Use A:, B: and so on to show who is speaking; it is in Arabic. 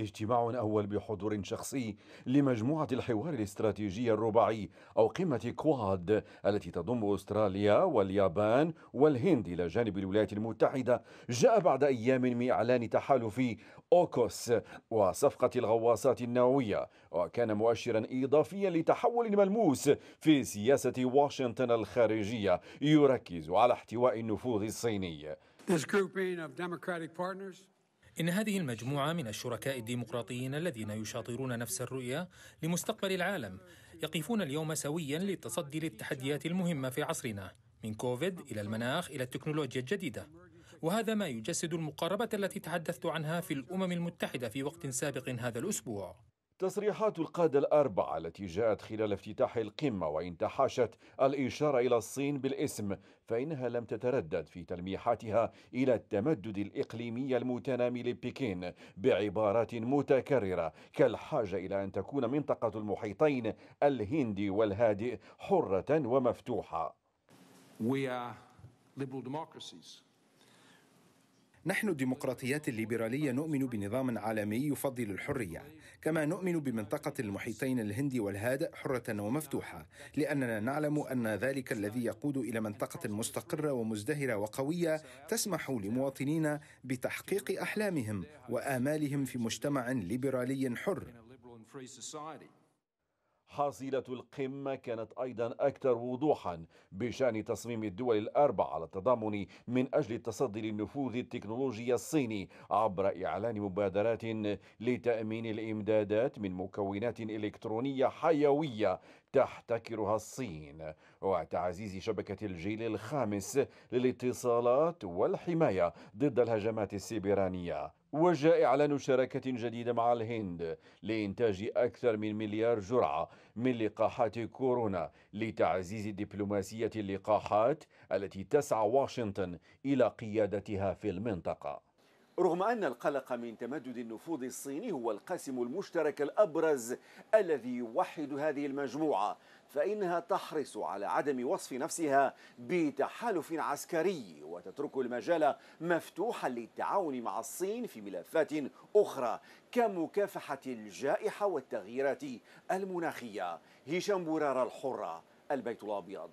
A: اجتماع أول بحضور شخصي لمجموعة الحوار الاستراتيجي الرباعي أو قمة كواد التي تضم أستراليا واليابان والهند إلى جانب الولايات المتحدة جاء بعد أيام من إعلان تحالف أوكوس وصفقة الغواصات النووية وكان مؤشرا إضافيا لتحول ملموس في سياسة واشنطن الخارجية يركز على احتواء النفوذ الصيني
B: This grouping of Democratic partners إن هذه المجموعة من الشركاء الديمقراطيين الذين يشاطرون نفس الرؤية لمستقبل العالم يقفون اليوم سويا للتصدي للتحديات المهمة في عصرنا من كوفيد إلى المناخ إلى التكنولوجيا الجديدة وهذا ما يجسد المقاربة التي تحدثت عنها في الأمم المتحدة في وقت سابق هذا الأسبوع
A: تصريحات القادة الأربعة التي جاءت خلال افتتاح القمة وإن تحاشت الإشارة إلى الصين بالاسم فإنها لم تتردد في تلميحاتها إلى التمدد الإقليمي المتنامي لبكين بعبارات متكررة كالحاجة إلى أن تكون منطقة المحيطين الهندي والهادئ حرة ومفتوحة. We are liberal democracies. نحن الديمقراطيات الليبرالية نؤمن
C: بنظام عالمي يفضل الحرية كما نؤمن بمنطقة المحيطين الهندي والهادئ حرة ومفتوحة لأننا نعلم أن ذلك الذي يقود إلى منطقة مستقرة ومزدهرة وقوية تسمح لمواطنينا بتحقيق أحلامهم وآمالهم في مجتمع ليبرالي حر
A: حصيلة القمة كانت أيضا أكثر وضوحا بشأن تصميم الدول الأربع على التضامن من أجل التصدي للنفوذ التكنولوجي الصيني عبر إعلان مبادرات لتأمين الإمدادات من مكونات إلكترونية حيوية تحتكرها الصين وتعزيز شبكة الجيل الخامس للاتصالات والحماية ضد الهجمات السيبرانية وجاء إعلان شراكة جديدة مع الهند لإنتاج أكثر من مليار جرعة من لقاحات كورونا لتعزيز دبلوماسية اللقاحات التي تسعى واشنطن إلى قيادتها في المنطقة
D: رغم أن القلق من تمدد النفوذ الصيني هو القاسم المشترك الأبرز الذي يوحد هذه المجموعة فإنها تحرص على عدم وصف نفسها بتحالف عسكري وتترك المجال مفتوحا للتعاون مع الصين في ملفات أخرى كمكافحة الجائحة والتغييرات المناخية هشام بورار الحرة البيت الأبيض